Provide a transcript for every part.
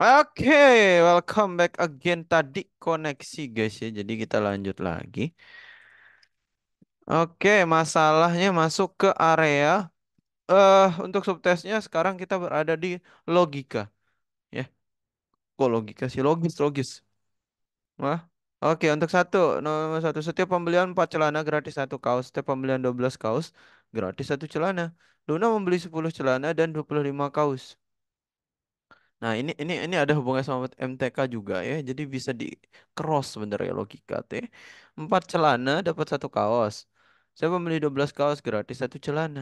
Oke, okay, welcome back again tadi koneksi guys ya. Jadi kita lanjut lagi. Oke, okay, masalahnya masuk ke area uh, untuk subtesnya sekarang kita berada di logika. Ya. Kok logika sih? Logis, logis. Wah. Oke, okay, untuk satu, nomor satu. Setiap pembelian empat celana gratis satu kaos. Setiap pembelian dua belas kaos, gratis satu celana. Luna membeli 10 celana dan dua puluh lima kaos. Nah, ini ini ini ada hubungan sama MTK juga ya. Jadi bisa di cross bener sebenarnya logika teh. Empat celana dapat satu kaos. Saya membeli belas kaos gratis satu celana.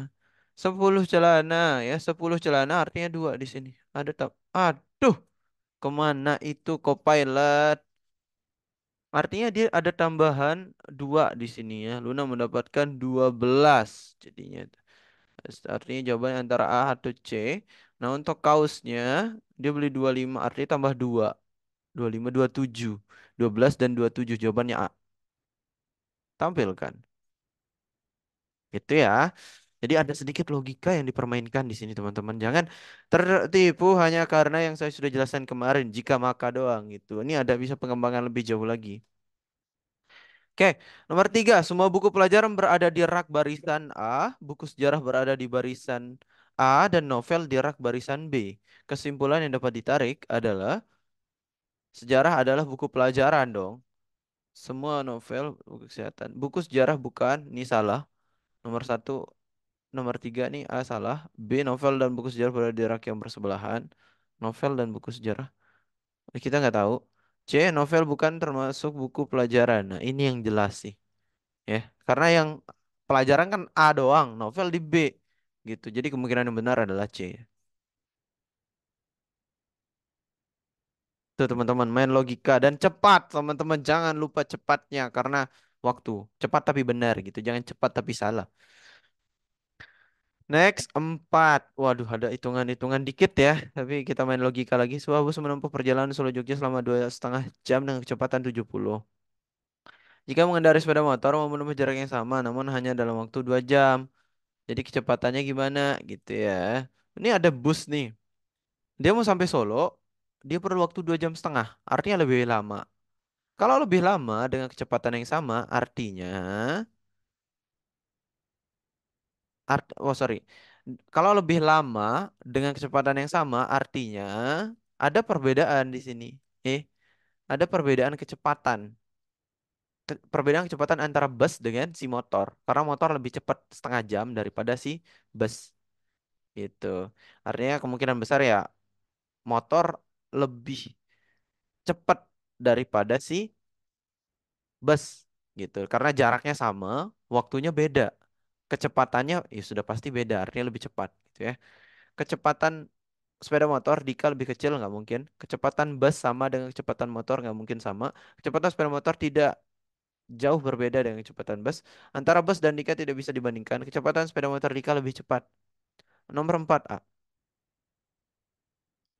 sepuluh celana ya, sepuluh celana artinya dua di sini. Ada tab. Aduh. Kemana itu Copilot? Artinya dia ada tambahan dua di sini ya. Luna mendapatkan dua belas jadinya. Artinya jawabannya antara A atau C. Nah, untuk kaosnya dia beli 25, artinya tambah 2. 25, 27. 12 dan 27, jawabannya A. Tampilkan. itu ya. Jadi ada sedikit logika yang dipermainkan di sini teman-teman. Jangan tertipu hanya karena yang saya sudah jelaskan kemarin. Jika maka doang itu Ini ada bisa pengembangan lebih jauh lagi. Oke, nomor tiga. Semua buku pelajaran berada di rak barisan A. Buku sejarah berada di barisan A dan novel di rak barisan B. Kesimpulan yang dapat ditarik adalah sejarah adalah buku pelajaran dong. Semua novel buku kesehatan. Buku sejarah bukan, ini salah. Nomor satu, nomor tiga nih A salah. B novel dan buku sejarah berada di rak yang bersebelahan. Novel dan buku sejarah. Eh, kita nggak tahu. C novel bukan termasuk buku pelajaran. Nah ini yang jelas sih. Ya, karena yang pelajaran kan A doang, novel di B. Gitu. Jadi kemungkinan yang benar adalah C. Tuh teman-teman main logika dan cepat teman-teman jangan lupa cepatnya karena waktu cepat tapi benar gitu jangan cepat tapi salah. Next, empat. Waduh, ada hitungan-hitungan dikit ya. Tapi kita main logika lagi. Sebuah bus menempuh perjalanan Solo Jogja selama dua setengah jam dengan kecepatan 70. Jika mengendarai sepeda motor mau menempuh jarak yang sama, namun hanya dalam waktu dua jam. Jadi kecepatannya gimana gitu ya. Ini ada bus nih. Dia mau sampai Solo, dia perlu waktu dua jam setengah. Artinya lebih lama. Kalau lebih lama dengan kecepatan yang sama, artinya art, oh sorry. Kalau lebih lama dengan kecepatan yang sama, artinya ada perbedaan di sini. Eh, ada perbedaan kecepatan perbedaan kecepatan antara bus dengan si motor karena motor lebih cepat setengah jam daripada si bus itu artinya kemungkinan besar ya motor lebih cepat daripada si bus gitu karena jaraknya sama waktunya beda kecepatannya ya sudah pasti beda artinya lebih cepat gitu ya kecepatan sepeda motor dikal lebih kecil nggak mungkin kecepatan bus sama dengan kecepatan motor nggak mungkin sama kecepatan sepeda motor tidak jauh berbeda dengan kecepatan bus. Antara bus dan Dika tidak bisa dibandingkan. Kecepatan sepeda motor Dika lebih cepat. Nomor 4 A.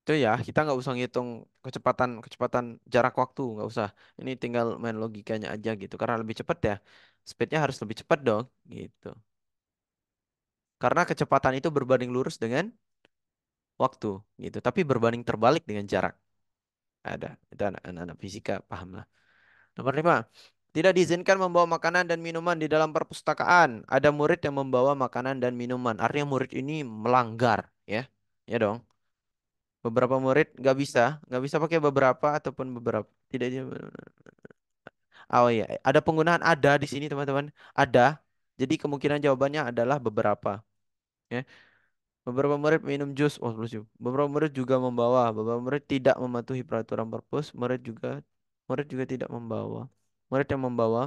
Itu ya, kita nggak usah ngitung kecepatan kecepatan jarak waktu, nggak usah. Ini tinggal main logikanya aja gitu. Karena lebih cepat ya, speednya harus lebih cepat dong, gitu. Karena kecepatan itu berbanding lurus dengan waktu, gitu. Tapi berbanding terbalik dengan jarak. Ada, itu anak-anak fisika paham lah. Nomor lima tidak diizinkan membawa makanan dan minuman di dalam perpustakaan. Ada murid yang membawa makanan dan minuman. Artinya murid ini melanggar, ya, ya dong. Beberapa murid nggak bisa, nggak bisa pakai beberapa ataupun beberapa. Tidak ada. Oh iya, ada penggunaan ada di sini teman-teman. Ada. Jadi kemungkinan jawabannya adalah beberapa. Ya. Beberapa murid minum jus, oh, beberapa murid juga membawa, beberapa murid tidak mematuhi peraturan perpus, murid juga murid juga tidak membawa murid yang membawa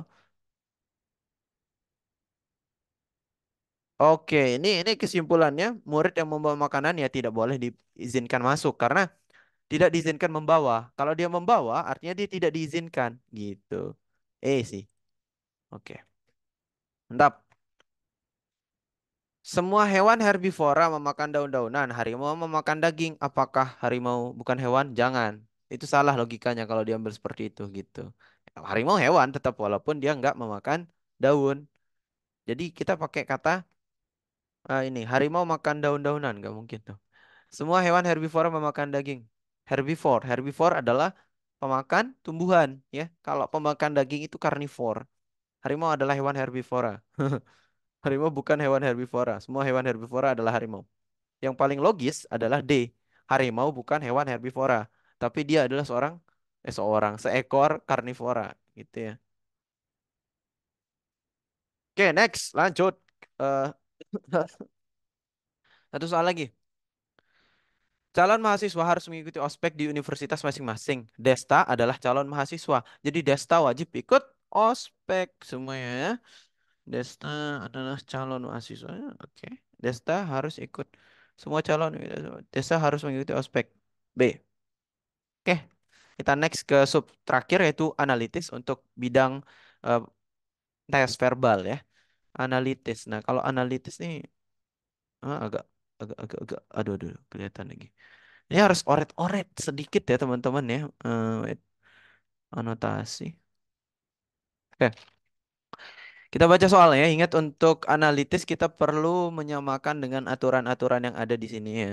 Oke, ini ini kesimpulannya, murid yang membawa makanan ya tidak boleh diizinkan masuk karena tidak diizinkan membawa. Kalau dia membawa, artinya dia tidak diizinkan gitu. Eh sih. Oke. Mantap. Semua hewan herbivora memakan daun-daunan, harimau memakan daging. Apakah harimau bukan hewan? Jangan. Itu salah logikanya kalau diambil seperti itu gitu. Harimau hewan tetap walaupun dia nggak memakan daun. Jadi kita pakai kata uh, ini harimau makan daun-daunan nggak mungkin tuh. Semua hewan herbivora memakan daging. Herbivore, herbivore adalah pemakan tumbuhan ya. Kalau pemakan daging itu karnivor. Harimau adalah hewan herbivora. harimau bukan hewan herbivora. Semua hewan herbivora adalah harimau. Yang paling logis adalah D. Harimau bukan hewan herbivora, tapi dia adalah seorang eh seorang seekor karnivora gitu ya. Oke, okay, next, lanjut. Uh, satu soal lagi. Calon mahasiswa harus mengikuti ospek di universitas masing-masing. Desta adalah calon mahasiswa. Jadi Desta wajib ikut ospek semuanya. Desta adalah calon mahasiswa. Oke. Okay. Desta harus ikut semua calon. Desta harus mengikuti ospek. B. Oke. Okay. Kita next ke sub terakhir yaitu analitis untuk bidang uh, tes verbal ya. Analitis. Nah, kalau analitis ini uh, eh, agak agak agak agak aduh aduh kelihatan lagi. Ini harus oret-oret sedikit ya teman-teman ya. Uh, wait. anotasi. Oke. Okay. Kita baca soalnya. Ya. Ingat untuk analitis kita perlu menyamakan dengan aturan-aturan yang ada di sini ya.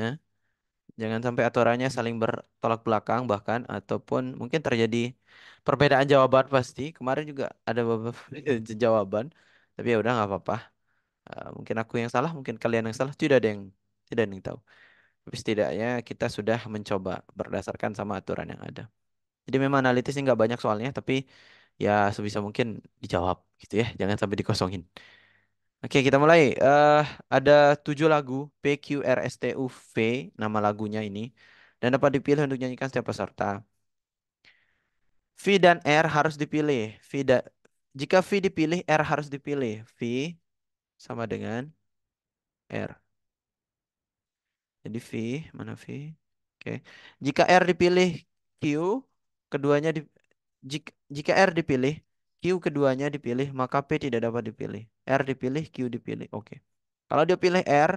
Jangan sampai aturannya saling bertolak belakang bahkan ataupun mungkin terjadi perbedaan jawaban pasti. Kemarin juga ada beberapa jawaban, tapi ya udah nggak apa-apa. Uh, mungkin aku yang salah, mungkin kalian yang salah, tidak ada yang tidak ada yang tahu. Tapi setidaknya kita sudah mencoba berdasarkan sama aturan yang ada. Jadi memang analitis ini nggak banyak soalnya, tapi ya sebisa mungkin dijawab gitu ya, jangan sampai dikosongin. Oke, kita mulai. eh ada tujuh lagu P, Q, R, S, T, U, V, nama lagunya ini. Dan dapat dipilih untuk nyanyikan setiap peserta. V dan R harus dipilih. V da Jika V dipilih, R harus dipilih. V sama dengan R. Jadi V, mana V? Oke. Jika R dipilih Q, keduanya di, jika R dipilih, Q keduanya dipilih, maka P tidak dapat dipilih. R dipilih, Q dipilih. Oke. Kalau dia pilih R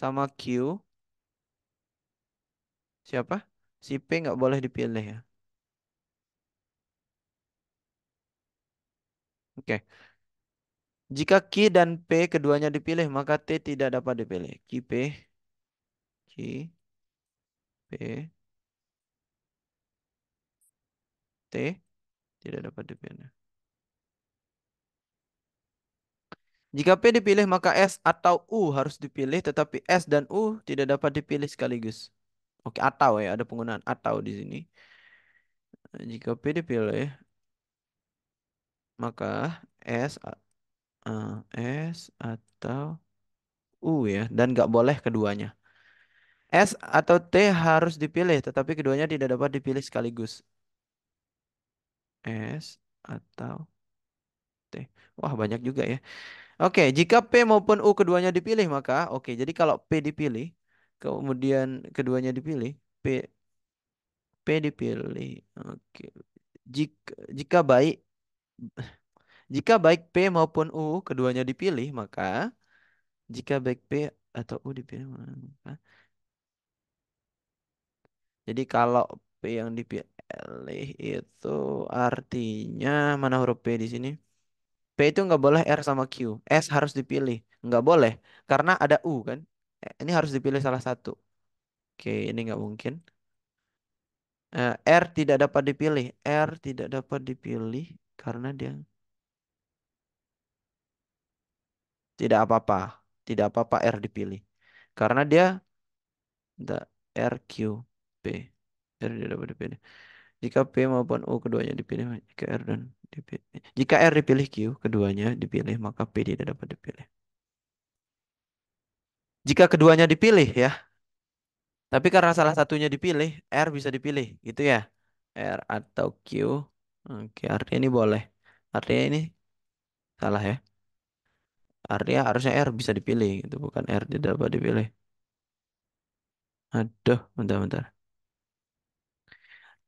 sama Q, siapa? Si P nggak boleh dipilih ya. Oke. Jika Q dan P keduanya dipilih, maka T tidak dapat dipilih. Q, P, Q, P, T, tidak dapat dipilih. Jika P dipilih, maka S atau U harus dipilih, tetapi S dan U tidak dapat dipilih sekaligus. Oke, atau ya, ada penggunaan atau di sini. Jika P dipilih, maka S, uh, S atau U ya, dan nggak boleh keduanya. S atau T harus dipilih, tetapi keduanya tidak dapat dipilih sekaligus. S atau T. Wah, banyak juga ya. Oke, jika P maupun U keduanya dipilih, maka oke. Jadi kalau P dipilih, kemudian keduanya dipilih, P P dipilih. Oke. Jika jika baik jika baik P maupun U keduanya dipilih, maka jika baik P atau U dipilih, maka jadi kalau P yang dipilih itu artinya mana huruf P di sini? P itu nggak boleh R sama Q. S harus dipilih. Nggak boleh. Karena ada U kan. Eh, ini harus dipilih salah satu. Oke, ini nggak mungkin. Eh, R tidak dapat dipilih. R tidak dapat dipilih karena dia tidak apa-apa. Tidak apa-apa R dipilih. Karena dia R Q P. R tidak dapat dipilih. Jika P maupun U keduanya dipilih, jika R dan dipilih. Jika R dipilih Q, keduanya dipilih, maka P tidak dapat dipilih. Jika keduanya dipilih ya. Tapi karena salah satunya dipilih, R bisa dipilih, gitu ya. R atau Q. Oke, artinya ini boleh. Artinya ini salah ya. Artinya harusnya R bisa dipilih, itu bukan R tidak dapat dipilih. Aduh, bentar-bentar.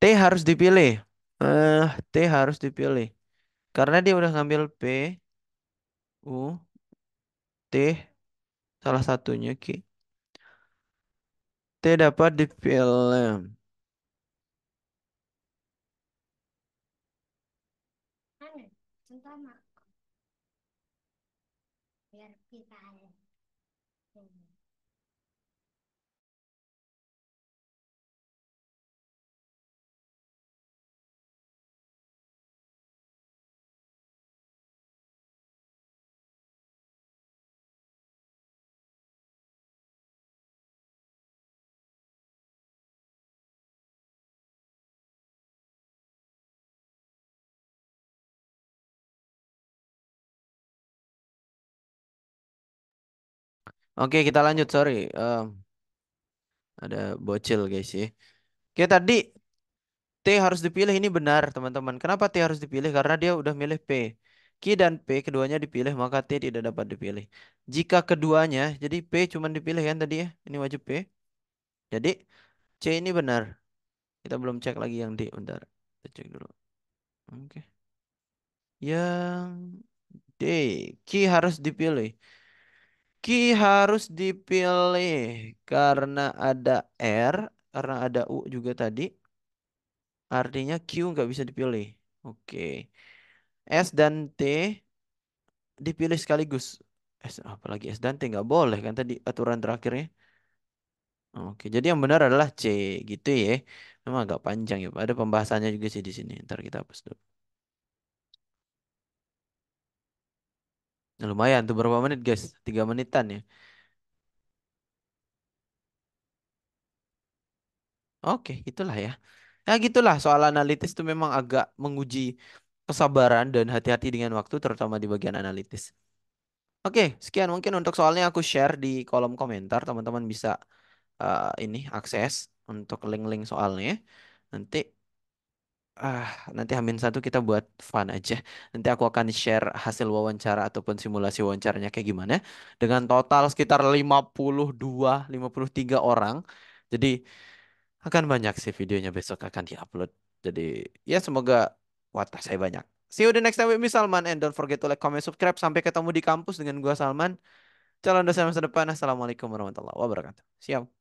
T harus dipilih. Eh, T harus dipilih. Karena dia udah ngambil P, U, T, salah satunya ki, T dapat dipilih. Oke, kita lanjut. Sorry, um, ada bocil guys ya. Oke, tadi T harus dipilih ini benar teman-teman. Kenapa T harus dipilih? Karena dia udah milih P. Q dan P keduanya dipilih maka T tidak dapat dipilih. Jika keduanya, jadi P cuma dipilih kan tadi ya. Ini wajib P. Jadi C ini benar. Kita belum cek lagi yang D. Bentar, kita cek dulu. Oke. Yang D, Q harus dipilih. Ki harus dipilih karena ada R, karena ada U juga tadi. Artinya Q nggak bisa dipilih. Oke. S dan T dipilih sekaligus. S, apalagi S dan T nggak boleh kan tadi aturan terakhirnya. Oke, jadi yang benar adalah C gitu ya. Memang agak panjang ya. Ada pembahasannya juga sih di sini. Ntar kita hapus dulu. Lumayan tuh berapa menit guys? Tiga menitan ya. Oke, itulah ya. Ya gitulah soal analitis itu memang agak menguji kesabaran dan hati-hati dengan waktu terutama di bagian analitis. Oke, sekian mungkin untuk soalnya aku share di kolom komentar. Teman-teman bisa uh, ini akses untuk link-link soalnya. Nanti ah nanti Hamin satu kita buat fun aja. Nanti aku akan share hasil wawancara ataupun simulasi wawancaranya kayak gimana. Dengan total sekitar 52, 53 orang. Jadi akan banyak sih videonya besok akan diupload. Jadi ya semoga watak saya banyak. See you the next time with me Salman and don't forget to like, comment, subscribe. Sampai ketemu di kampus dengan gua Salman. Calon dosen masa depan. Assalamualaikum warahmatullahi wabarakatuh. Siap.